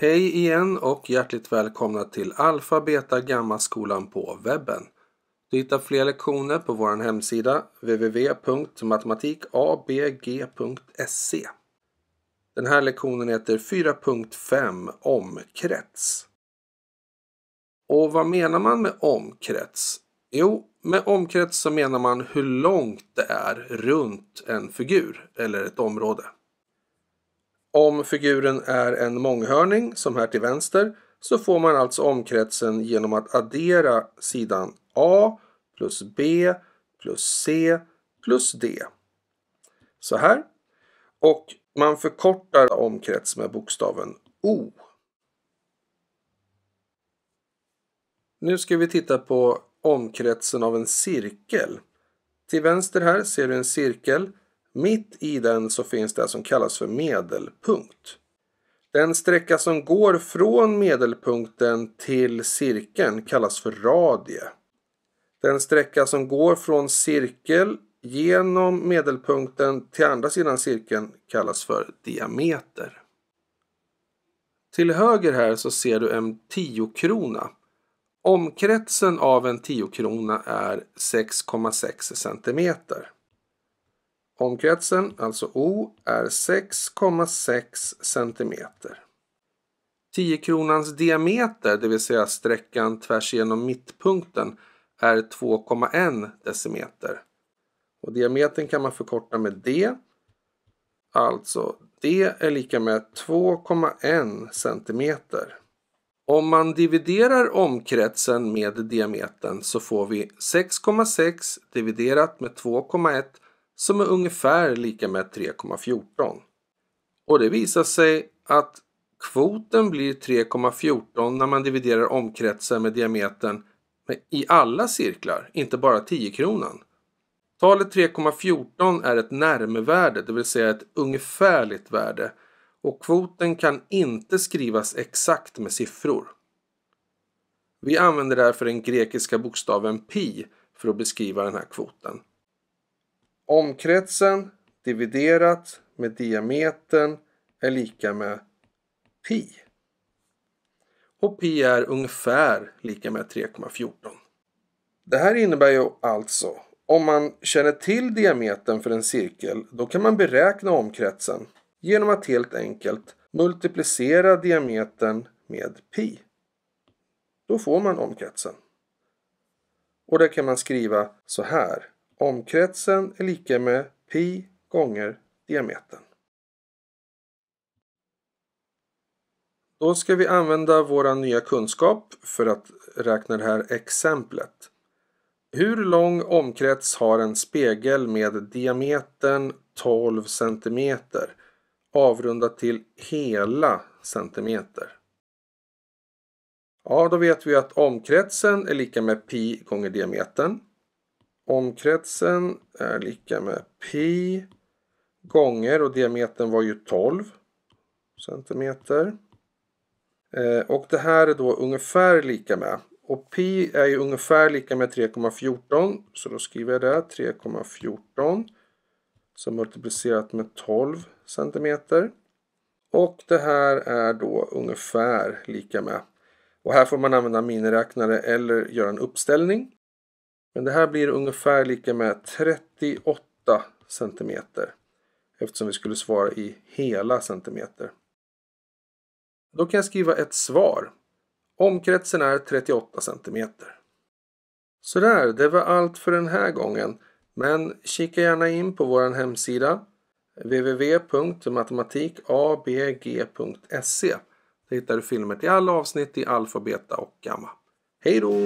Hej igen och hjärtligt välkomna till Alfa Beta Gamma skolan på webben. Du hittar fler lektioner på vår hemsida www.matematikabg.se. Den här lektionen heter 4.5 Omkrets. Och vad menar man med omkrets? Jo, med omkrets så menar man hur långt det är runt en figur eller ett område. Om figuren är en månghörning, som här till vänster, så får man alltså omkretsen genom att addera sidan A plus B plus C plus D. Så här. Och man förkortar omkrets med bokstaven O. Nu ska vi titta på omkretsen av en cirkel. Till vänster här ser du en cirkel mitt i den så finns det som kallas för medelpunkt. Den sträcka som går från medelpunkten till cirkeln kallas för radie. Den sträcka som går från cirkel genom medelpunkten till andra sidan cirkeln kallas för diameter. Till höger här så ser du en tiokrona. Omkretsen av en tiokrona är 6,6 centimeter. Omkretsen, alltså O, är 6,6 cm. 10-kronans diameter, det vill säga sträckan tvärs igenom mittpunkten, är 2,1 decimeter. Och diametern kan man förkorta med D. Alltså D är lika med 2,1 cm. Om man dividerar omkretsen med diametern så får vi 6,6 dividerat med 2,1 som är ungefär lika med 3,14. Och det visar sig att kvoten blir 3,14 när man dividerar omkretsen med diametern i alla cirklar, inte bara 10 kronan. Talet 3,14 är ett närmevärde, det vill säga ett ungefärligt värde och kvoten kan inte skrivas exakt med siffror. Vi använder därför den grekiska bokstaven pi för att beskriva den här kvoten omkretsen dividerat med diametern är lika med pi. Och pi är ungefär lika med 3,14. Det här innebär ju alltså om man känner till diametern för en cirkel då kan man beräkna omkretsen genom att helt enkelt multiplicera diametern med pi. Då får man omkretsen. Och det kan man skriva så här. Omkretsen är lika med pi gånger diametern. Då ska vi använda våra nya kunskap för att räkna det här exemplet. Hur lång omkrets har en spegel med diametern 12 cm avrundat till hela centimeter? Ja, då vet vi att omkretsen är lika med pi gånger diametern. Omkretsen är lika med pi gånger och diametern var ju 12 centimeter. Eh, och det här är då ungefär lika med. Och pi är ju ungefär lika med 3,14 så då skriver jag det 3,14 som multiplicerat med 12 centimeter. Och det här är då ungefär lika med. Och här får man använda miniräknare eller göra en uppställning. Men det här blir ungefär lika med 38 cm. eftersom vi skulle svara i hela centimeter. Då kan jag skriva ett svar. Omkretsen är 38 cm. Sådär, det var allt för den här gången. Men kika gärna in på vår hemsida www.matematikabg.se. Där hittar du filmer till alla avsnitt i alfa, beta och gamma. Hej då!